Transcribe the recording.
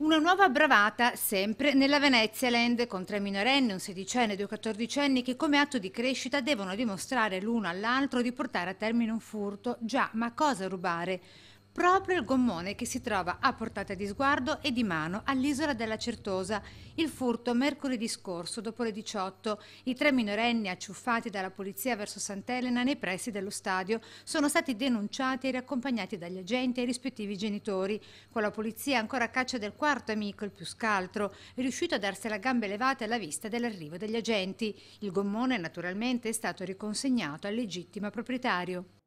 Una nuova bravata sempre nella Venezia Land con tre minorenni, un sedicenne e due quattordicenni che come atto di crescita devono dimostrare l'uno all'altro di portare a termine un furto. Già, ma cosa rubare? proprio il gommone che si trova a portata di sguardo e di mano all'isola della Certosa, il furto mercoledì scorso dopo le 18. I tre minorenni acciuffati dalla polizia verso Sant'Elena nei pressi dello stadio sono stati denunciati e riaccompagnati dagli agenti e i rispettivi genitori, con la polizia ancora a caccia del quarto amico, il più scaltro, riuscito a darsi la gamba elevata alla vista dell'arrivo degli agenti. Il gommone naturalmente è stato riconsegnato al legittimo proprietario.